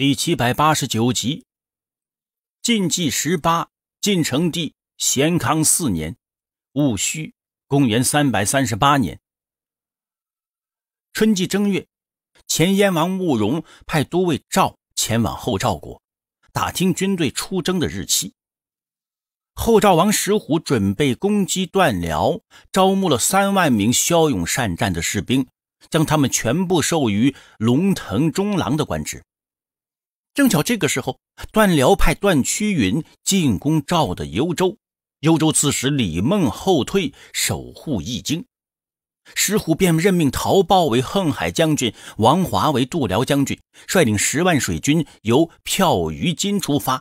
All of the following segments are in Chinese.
第七百八十九集，晋纪十八，晋成帝咸康四年，戊戌，公元三百三十八年，春季正月，前燕王慕容派都尉赵前往后赵国，打听军队出征的日期。后赵王石虎准备攻击段辽，招募了三万名骁勇善战的士兵，将他们全部授予龙腾中郎的官职。正巧这个时候，段辽派段屈云进攻赵的幽州，幽州刺史李梦后退，守护易经。石虎便任命陶豹为横海将军，王华为度辽将军，率领十万水军由票于金出发；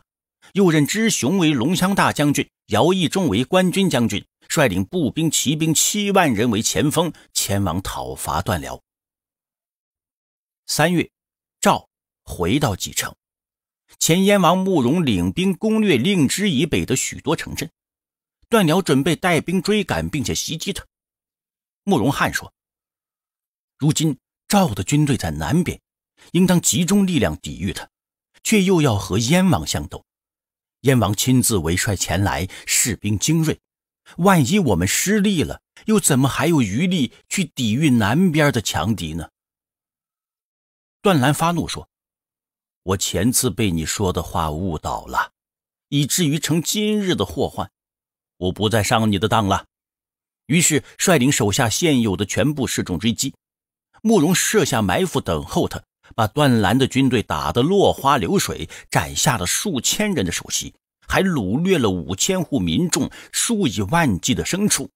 又任知雄为龙骧大将军，姚义仲为官军将军，率领步兵骑兵七万人为前锋，前往讨伐段辽。三月，赵回到蓟城。前燕王慕容领兵攻略令之以北的许多城镇，段辽准备带兵追赶，并且袭击他。慕容汉说：“如今赵的军队在南边，应当集中力量抵御他，却又要和燕王相斗。燕王亲自为帅前来，士兵精锐，万一我们失利了，又怎么还有余力去抵御南边的强敌呢？”段兰发怒说。我前次被你说的话误导了，以至于成今日的祸患。我不再上你的当了，于是率领手下现有的全部示众追击慕容，设下埋伏等候他，把段兰的军队打得落花流水，斩下了数千人的首级，还掳掠了五千户民众、数以万计的牲畜，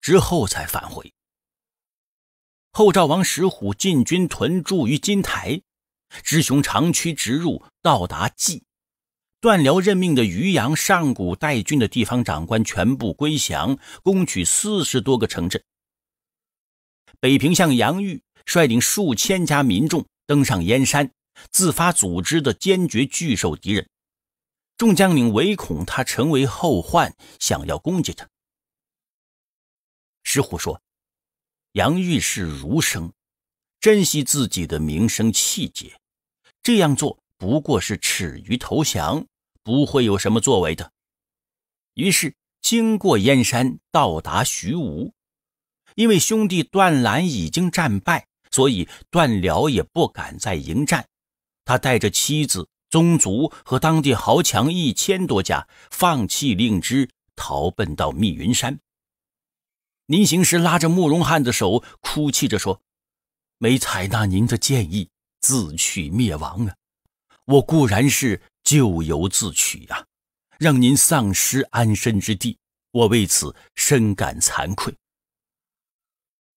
之后才返回。后赵王石虎进军屯驻于金台。知雄长驱直入，到达蓟。段辽任命的渔阳、上谷、代郡的地方长官全部归降，攻取四十多个城镇。北平相杨玉率领数千家民众登上燕山，自发组织的坚决拒守敌人。众将领唯恐他成为后患，想要攻击他。石虎说：“杨玉是儒生。”珍惜自己的名声气节，这样做不过是耻于投降，不会有什么作为的。于是经过燕山，到达徐吴。因为兄弟段兰已经战败，所以段辽也不敢再迎战。他带着妻子、宗族和当地豪强一千多家，放弃令支，逃奔到密云山。临行时，拉着慕容汉的手，哭泣着说。没采纳您的建议，自取灭亡啊！我固然是咎由自取呀，让您丧失安身之地，我为此深感惭愧。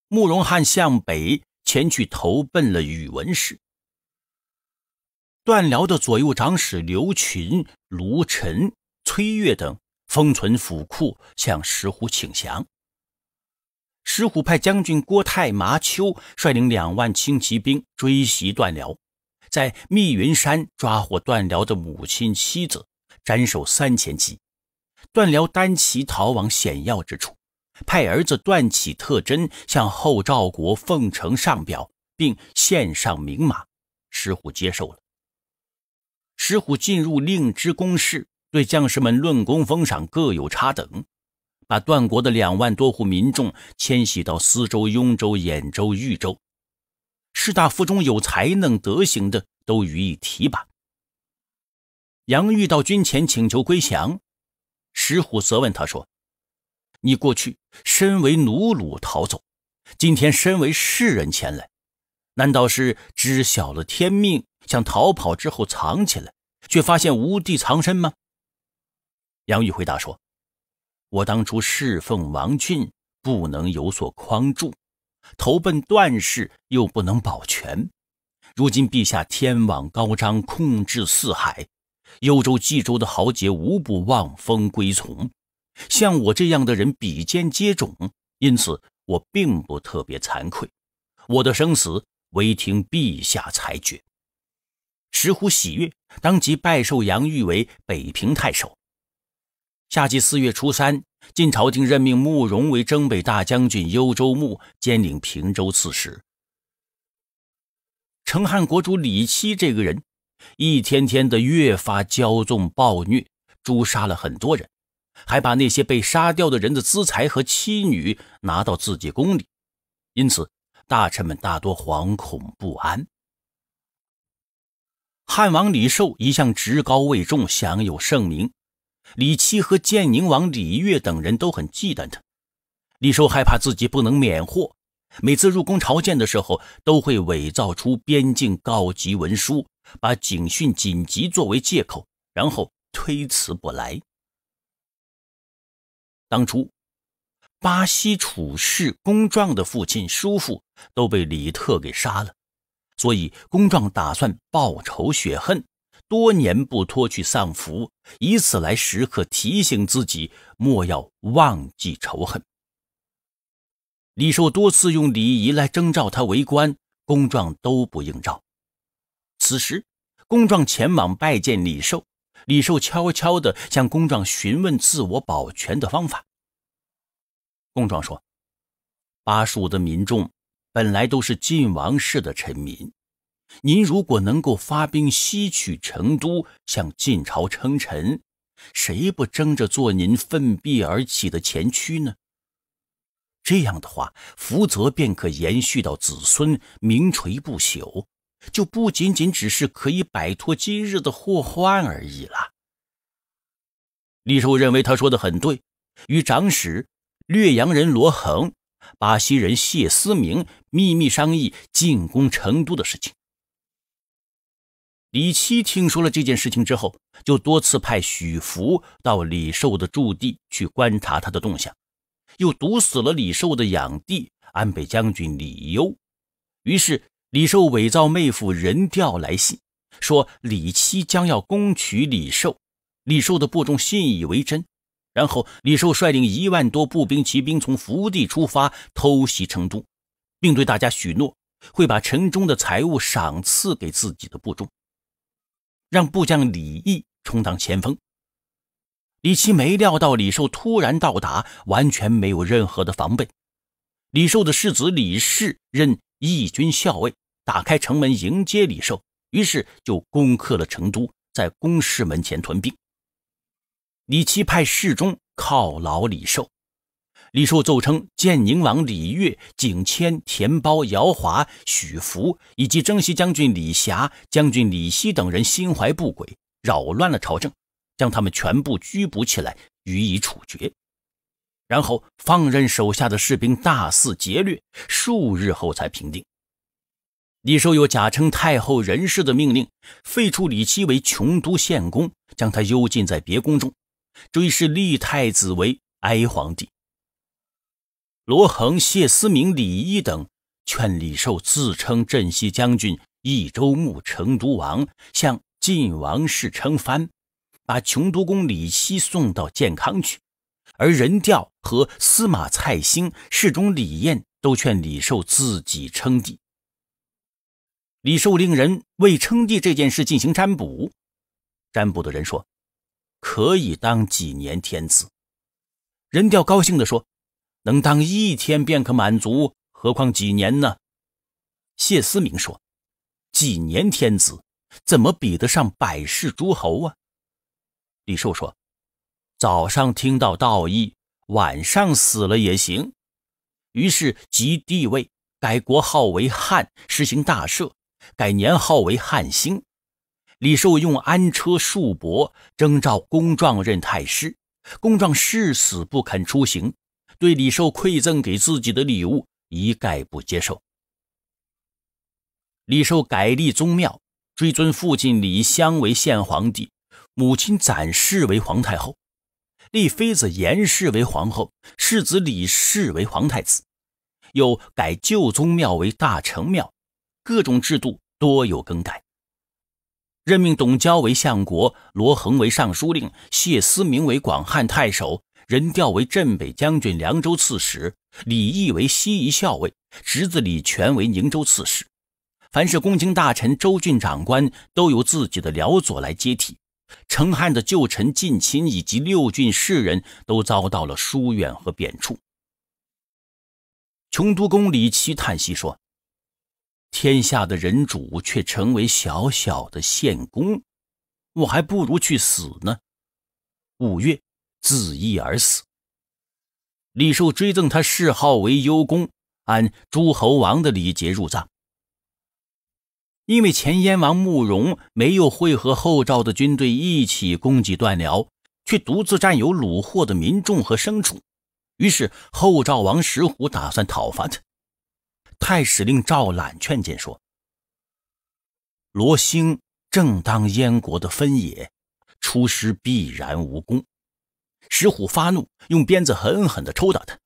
慕容汉向北前去投奔了宇文氏，段辽的左右长史刘群、卢晨、崔悦等封存府库，向石虎请降。石虎派将军郭泰、麻丘率领两万轻骑兵追袭段辽，在密云山抓获段辽的母亲、妻子，斩首三千级。段辽单骑逃往险要之处，派儿子段启特真向后赵国奉承上表，并献上名马。石虎接受了。石虎进入令之宫室，对将士们论功封赏，各有差等。把段国的两万多户民众迁徙到司州、雍州、兖州、豫州，士大夫中有才能、德行的都予以提拔。杨玉到军前请求归降，石虎责问他说：“你过去身为奴虏逃走，今天身为士人前来，难道是知晓了天命，想逃跑之后藏起来，却发现无地藏身吗？”杨玉回答说。我当初侍奉王俊，不能有所匡助；投奔段氏，又不能保全。如今陛下天网高张，控制四海，幽州、冀州的豪杰无不望风归从。像我这样的人，比肩接踵，因此我并不特别惭愧。我的生死，唯听陛下裁决。石虎喜悦，当即拜授杨玉为北平太守。夏季四月初三，晋朝廷任命慕容为征北大将军、幽州牧，兼领平州刺史。成汉国主李期这个人，一天天的越发骄纵暴虐，诛杀了很多人，还把那些被杀掉的人的资财和妻女拿到自己宫里，因此大臣们大多惶恐不安。汉王李寿一向职高位重，享有盛名。李七和建宁王李月等人都很忌惮他，李寿害怕自己不能免祸，每次入宫朝见的时候，都会伪造出边境告急文书，把警讯紧急作为借口，然后推辞不来。当初巴西处士公壮的父亲、叔父都被李特给杀了，所以公壮打算报仇雪恨。多年不脱去丧服，以此来时刻提醒自己，莫要忘记仇恨。李寿多次用礼仪来征召他为官，公壮都不应召。此时，公壮前往拜见李寿，李寿悄悄地向公壮询问自我保全的方法。公壮说：“巴蜀的民众本来都是晋王室的臣民。”您如果能够发兵西取成都，向晋朝称臣，谁不争着做您奋臂而起的前驱呢？这样的话，福泽便可延续到子孙，名垂不朽，就不仅仅只是可以摆脱今日的祸患而已了。李寿认为他说的很对，与长史、略阳人罗恒、巴西人谢思明秘密商议进攻成都的事情。李七听说了这件事情之后，就多次派许福到李寿的驻地去观察他的动向，又毒死了李寿的养弟安北将军李攸。于是李寿伪造妹夫任调来信，说李七将要攻取李寿。李寿的部众信以为真，然后李寿率领一万多步兵、骑兵从伏地出发，偷袭成都，并对大家许诺会把城中的财物赏赐给自己的部众。让部将李毅充当前锋。李琦没料到李寿突然到达，完全没有任何的防备。李寿的世子李氏任义军校尉，打开城门迎接李寿，于是就攻克了成都，在宫室门前屯兵。李齐派侍中犒劳李寿。李寿奏称，建宁王李越、景迁、田包、姚华、许福以及征西将军李霞、将军李希等人心怀不轨，扰乱了朝政，将他们全部拘捕起来，予以处决，然后放任手下的士兵大肆劫掠，数日后才平定。李寿又假称太后人事的命令，废除李七为穷都县公，将他幽禁在别宫中，追谥立太子为哀皇帝。罗恒、谢思明、李一等劝李寿自称镇西将军、益州牧、成都王，向晋王室称藩，把穷都公李希送到建康去。而任调和司马蔡兴、侍中李彦都劝李寿自己称帝。李寿令人为称帝这件事进行占卜，占卜的人说可以当几年天子。任调高兴地说。能当一天便可满足，何况几年呢？谢思明说：“几年天子，怎么比得上百世诸侯啊？”李寿说：“早上听到道义，晚上死了也行。”于是即帝位，改国号为汉，实行大赦，改年号为汉兴。李寿用安车束帛征召公壮任太师，公壮誓死不肯出行。对李寿馈赠给自己的礼物一概不接受。李寿改立宗庙，追尊父亲李襄为献皇帝，母亲展氏为皇太后，立妃子严氏为皇后，世子李氏为皇太子。又改旧宗庙为大成庙，各种制度多有更改。任命董交为相国，罗恒为尚书令，谢思明为广汉太守。人调为镇北将军、凉州刺史，李毅为西夷校尉，侄子李全为宁州刺史。凡是公卿大臣、州郡长官，都由自己的僚佐来接替。成汉的旧臣近亲以及六郡士人都遭到了疏远和贬黜。穷都公李奇叹息说：“天下的人主却成为小小的县公，我还不如去死呢。”五月。自缢而死。李寿追赠他谥号为幽公，按诸侯王的礼节入葬。因为前燕王慕容没有会合后赵的军队一起攻击段辽，却独自占有虏获的民众和牲畜，于是后赵王石虎打算讨伐他。太史令赵览劝谏说：“罗兴正当燕国的分野，出师必然无功。”石虎发怒，用鞭子狠狠地抽打他。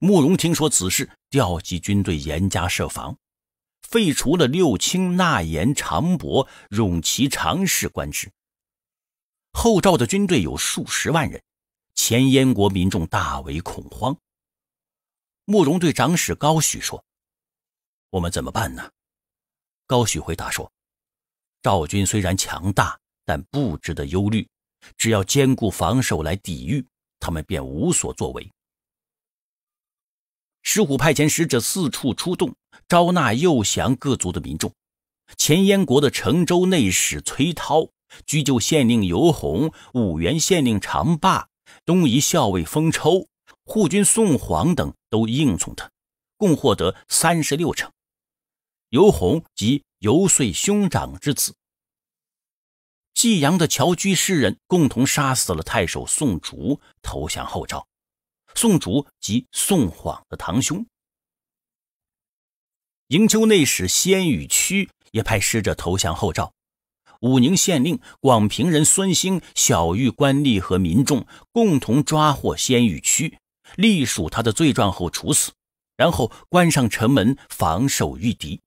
慕容听说此事，调集军队，严加设防，废除了六卿、纳言、长伯、冗其、长侍官职。后赵的军队有数十万人，前燕国民众大为恐慌。慕容对长史高许说：“我们怎么办呢？”高许回答说：“赵军虽然强大，但不值得忧虑。”只要坚固防守来抵御，他们便无所作为。石虎派遣使者四处出动，招纳诱降各族的民众。前燕国的成州内史崔涛、居旧县令尤洪、五原县令长霸、东夷校尉封抽、护军宋黄等都应从他，共获得三十六城。尤洪即尤遂兄长之子。济阳的侨居诗人共同杀死了太守宋竹，投降后赵。宋竹即宋晃的堂兄。营丘内史鲜与屈也派使者投降后赵。武宁县令广平人孙兴小玉官吏和民众，共同抓获鲜与屈，隶属他的罪状后处死，然后关上城门防守御敌。